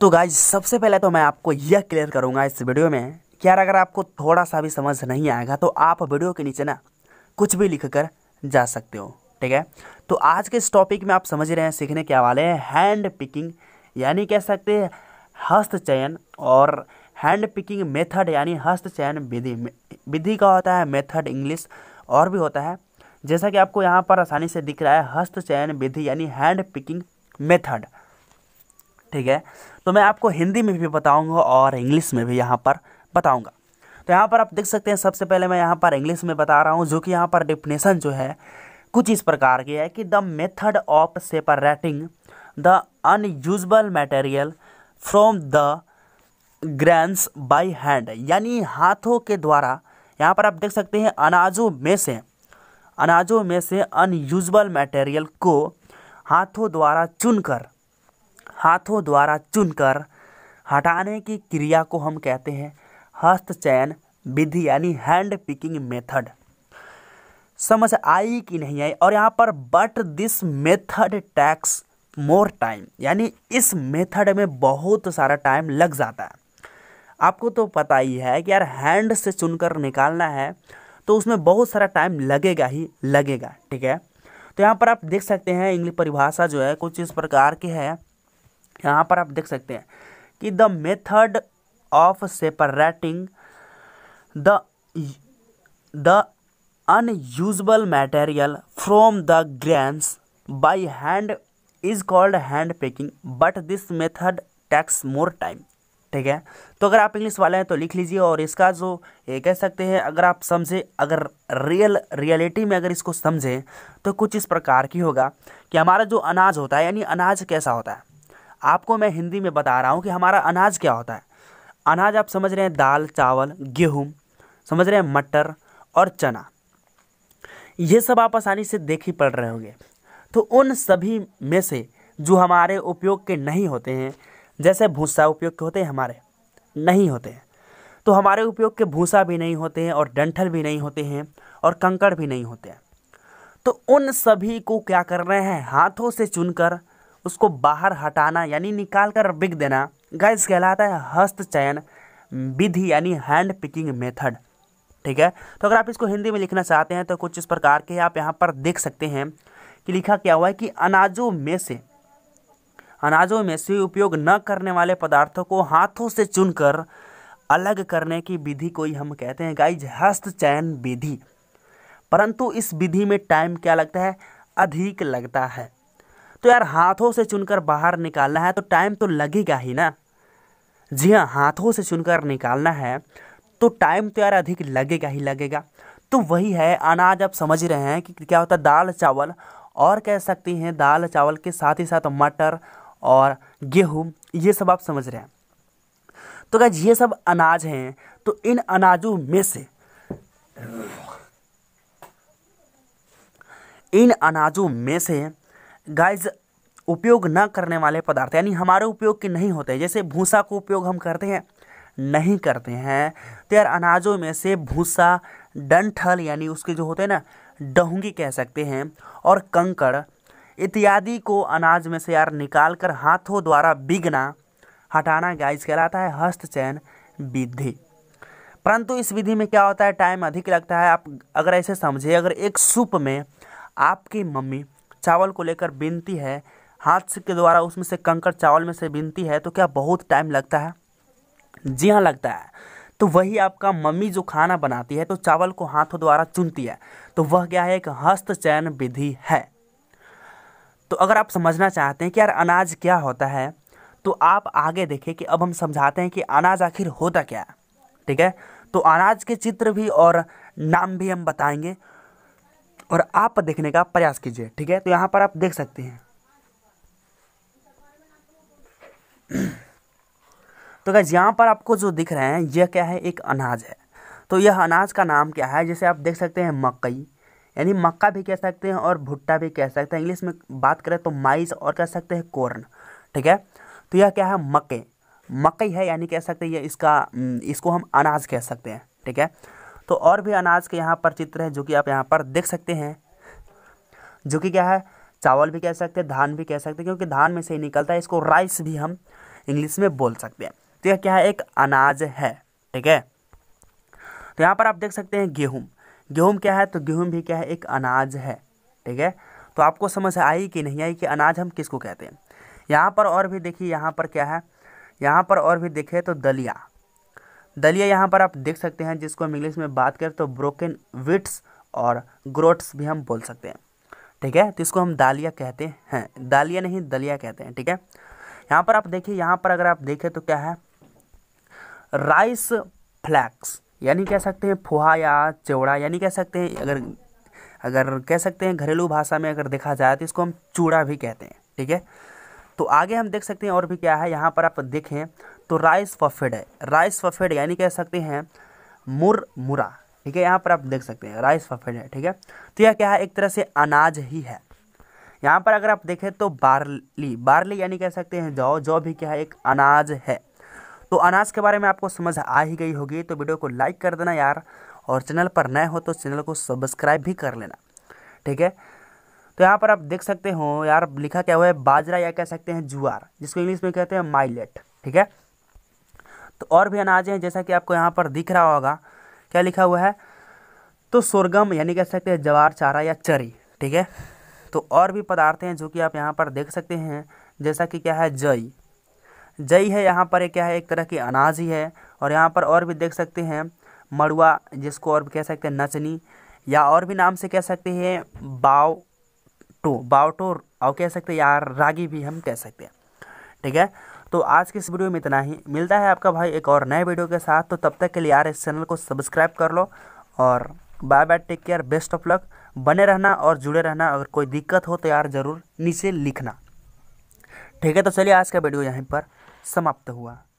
तो गाइज सबसे पहले तो मैं आपको यह क्लियर करूँगा इस वीडियो में कि यार अगर आपको थोड़ा सा भी समझ नहीं आएगा तो आप वीडियो के नीचे ना कुछ भी लिख कर जा सकते हो ठीक है तो आज के इस टॉपिक में आप समझ रहे हैं सीखने के हवाले हैं हैंड पिकिंग यानी कह सकते हैं हस्त चयन और हैंड पिकिंग मेथड यानी हस्त चयन विधि विधि का होता है मेथड इंग्लिश और भी होता है जैसा कि आपको यहाँ पर आसानी से दिख रहा है हस्त चयन विधि यानी हैंड पिकिंग मेथड ठीक है तो मैं आपको हिंदी में भी बताऊँगा और इंग्लिश में भी यहाँ पर बताऊँगा तो यहाँ पर आप देख सकते हैं सबसे पहले मैं यहाँ पर इंग्लिश में बता रहा हूँ जो कि यहाँ पर डिफिनेशन जो है कुछ इस प्रकार की है कि the method of separating the unusable material from the grand by hand यानी हाथों के द्वारा यहाँ पर आप देख सकते हैं अनाजों में से अनाजों में से अनयूजबल मटेरियल को हाथों द्वारा चुनकर हाथों द्वारा चुनकर हटाने की क्रिया को हम कहते हैं हस्तचयन विधि यानी हैंड पिकिंग मेथड समझ आई कि नहीं आई और यहाँ पर but this method takes more time यानी इस मेथड में बहुत सारा टाइम लग जाता है आपको तो पता ही है कि यार हैंड से चुनकर निकालना है तो उसमें बहुत सारा टाइम लगेगा ही लगेगा ठीक है तो यहाँ पर आप देख सकते हैं इंग्लिश परिभाषा जो है कुछ इस प्रकार की है यहाँ पर आप देख सकते हैं कि the method of separating the the unusable material from the grand by hand is called hand packing but this method takes more time ठीक है तो अगर आप इंग्लिश वाले हैं तो लिख लीजिए और इसका जो ये कह सकते हैं अगर आप समझे अगर रियल रियलिटी में अगर इसको समझें तो कुछ इस प्रकार की होगा कि हमारा जो अनाज होता है यानी अनाज कैसा होता है आपको मैं हिंदी में बता रहा हूँ कि हमारा अनाज क्या होता है अनाज आप समझ रहे हैं दाल चावल गेहूँ समझ रहे हैं मटर और चना ये सब आप आसानी से देख ही पड़ रहे होंगे तो उन सभी में से जो हमारे उपयोग के नहीं होते हैं जैसे भूसा उपयोग के होते हैं हमारे नहीं होते हैं तो हमारे उपयोग के भूसा भी नहीं होते हैं और डंठल भी नहीं होते हैं और कंकड़ भी नहीं होते हैं तो उन सभी को क्या कर रहे हैं हाथों से चुनकर उसको बाहर हटाना यानी निकाल कर बिक देना गैस कहलाता है हस्त चयन विधि यानी हैंड पिकिंग मेथड ठीक है तो अगर आप इसको हिंदी में लिखना चाहते हैं तो कुछ इस प्रकार के आप यहाँ पर देख सकते हैं कि लिखा क्या हुआ है कि अनाजों में से अनाजों में से उपयोग न करने वाले पदार्थों को हाथों से चुनकर अलग करने की विधि को ही हम कहते हैं गाइज हस्त चयन विधि परंतु इस विधि में टाइम क्या लगता है अधिक लगता है तो यार हाथों से चुनकर बाहर निकालना है तो टाइम तो लगेगा ही ना जी हाँ हाथों से चुनकर निकालना है तो टाइम तो यार अधिक लगेगा ही लगेगा तो वही है अनाज आप समझ रहे हैं कि क्या होता है दाल चावल और कह सकती हैं दाल चावल के साथ ही साथ मटर और गेहूँ ये सब आप समझ रहे हैं तो क्या ये सब अनाज हैं तो इन अनाजों में से इन अनाजों में से गाइज उपयोग न करने वाले पदार्थ यानी हमारे उपयोग के नहीं होते जैसे भूसा को उपयोग हम करते हैं नहीं करते हैं तो यार अनाजों में से भूसा डंठल यानी उसके जो होते हैं ना डहूंगी कह सकते हैं और कंकड़ इत्यादि को अनाज में से यार निकाल कर हाथों द्वारा बिगना हटाना गाइज कहलाता है हस्तचयन विधि परंतु इस विधि में क्या होता है टाइम अधिक लगता है आप अगर ऐसे समझिए अगर एक सूप में आपकी मम्मी चावल को लेकर बिनती है हाथ के द्वारा उसमें से कंकड़ चावल में से बिनती है तो क्या बहुत टाइम लगता है जी हाँ लगता है तो वही आपका मम्मी जो खाना बनाती है तो चावल को हाथों द्वारा चुनती है तो वह क्या है एक हस्त चयन विधि है तो अगर आप समझना चाहते हैं कि यार अनाज क्या होता है तो आप आगे देखें कि अब हम समझाते हैं कि अनाज आखिर होता क्या है ठीक है तो अनाज के चित्र भी और नाम भी हम बताएंगे और आप देखने का प्रयास कीजिए ठीक है तो यहाँ पर आप देख सकते हैं तो गैस यहाँ पर आपको जो दिख रहे हैं यह क्या है एक अनाज है तो यह अनाज का नाम क्या है जैसे आप देख सकते हैं मकई यानी मक्का भी कह सकते हैं और भुट्टा भी कह सकते हैं इंग्लिश में बात करें तो माइस और कह सकते हैं कॉर्न ठीक है तो यह क्या है मक्के मकई है यानी कह सकते हैं इसका इसको हम अनाज कह सकते हैं ठीक है दोस्तों और भी अनाज के यहाँ पर चित्र है जो कि आप यहाँ पर देख सकते हैं जो कि क्या है चावल भी कह सकते हैं धान भी कह सकते हैं क्योंकि धान में से ही निकलता है इसको राइस भी हम इंग्लिश में बोल सकते हैं तो यह क्या है एक अनाज है ठीक है तो यहाँ पर आप देख सकते हैं गेहूँ गेहूँ क्या है तो गेहूँ भी क्या है एक अनाज है ठीक है तो आपको समझ आई कि नहीं आई कि अनाज हम किसको कहते हैं यहाँ पर और भी देखिए यहाँ पर क्या है यहाँ पर और भी देखें तो दलिया दलिया यहाँ पर आप देख सकते हैं जिसको हम इंग्लिश में बात करें तो ब्रोकन विट्स और ग्रोट्स भी हम बोल सकते हैं ठीक है तो इसको हम दालिया कहते हैं दालिया नहीं दलिया कहते हैं ठीक है यहाँ पर आप देखिए यहाँ पर अगर आप देखें तो क्या है राइस फ्लैक्स यानी कह सकते हैं फुहा या चौड़ा यानी कह सकते हैं अगर अगर कह सकते हैं घरेलू भाषा में अगर देखा जाए तो इसको हम चूड़ा भी कहते हैं ठीक है तो आगे हम देख सकते हैं और भी क्या है यहाँ पर आप देखें तो राइस फफेड है राइस फफेड यानी कह सकते हैं मुर मुरा ठीक है यहाँ पर आप देख सकते हैं राइस फफेड है ठीक है तो यह क्या है एक तरह से अनाज ही है यहाँ पर अगर आप देखें तो बार्ली बार्ली यानी कह सकते हैं जौ जौ भी क्या है एक अनाज है तो अनाज के बारे में आपको समझ आ ही गई होगी तो वीडियो को लाइक कर देना यार और चैनल पर नए हो तो चैनल को सब्सक्राइब भी कर लेना ठीक है तो यहाँ पर आप देख सकते हो यार लिखा क्या हुआ है बाजरा या कह सकते हैं जुआर जिसको इंग्लिश में कहते हैं माइलेट ठीक है तो और भी अनाज हैं जैसा कि आपको यहाँ पर दिख रहा होगा क्या लिखा हुआ है तो सोरगम यानी कह सकते हैं जवार चारा या चरी ठीक है तो और भी पदार्थ हैं जो कि आप यहाँ पर देख सकते हैं जैसा कि क्या है जई जई है यहाँ पर क्या है एक तरह की अनाज ही है और यहाँ पर और भी देख सकते हैं मड़ुआ जिसको और भी कह सकते हैं नचनी या और भी नाम से कह सकते हैं बाव टो और कह सकते हैं यार रागी भी हम कह सकते हैं ठीक है तो आज के इस वीडियो में इतना ही मिलता है आपका भाई एक और नए वीडियो के साथ तो तब तक के लिए यार इस चैनल को सब्सक्राइब कर लो और bye bye take care best of luck बने रहना और जुड़े रहना अगर कोई दिक्कत हो तो यार ज़रूर नीचे लिखना ठीक है तो चलिए आज का वीडियो यहीं पर समाप्त हुआ